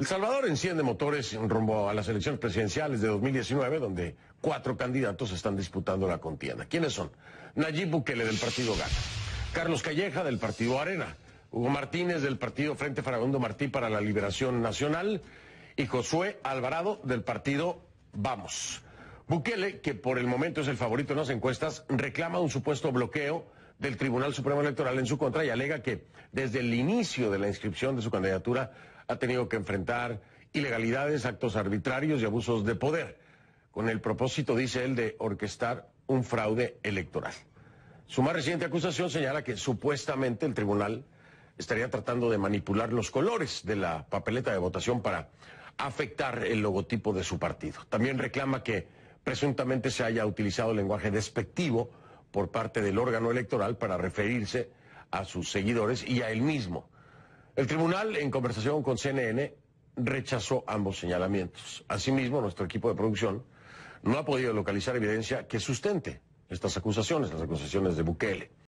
El Salvador enciende motores rumbo a las elecciones presidenciales de 2019, donde cuatro candidatos están disputando la contienda. ¿Quiénes son? Nayib Bukele del Partido Gana, Carlos Calleja del Partido Arena, Hugo Martínez del Partido Frente Faragundo Martí para la Liberación Nacional y Josué Alvarado del Partido Vamos. Bukele, que por el momento es el favorito en las encuestas, reclama un supuesto bloqueo del Tribunal Supremo Electoral en su contra y alega que desde el inicio de la inscripción de su candidatura ha tenido que enfrentar ilegalidades, actos arbitrarios y abusos de poder, con el propósito, dice él, de orquestar un fraude electoral. Su más reciente acusación señala que supuestamente el tribunal estaría tratando de manipular los colores de la papeleta de votación para afectar el logotipo de su partido. También reclama que presuntamente se haya utilizado lenguaje despectivo por parte del órgano electoral para referirse a sus seguidores y a él mismo. El tribunal, en conversación con CNN, rechazó ambos señalamientos. Asimismo, nuestro equipo de producción no ha podido localizar evidencia que sustente estas acusaciones, las acusaciones de Bukele.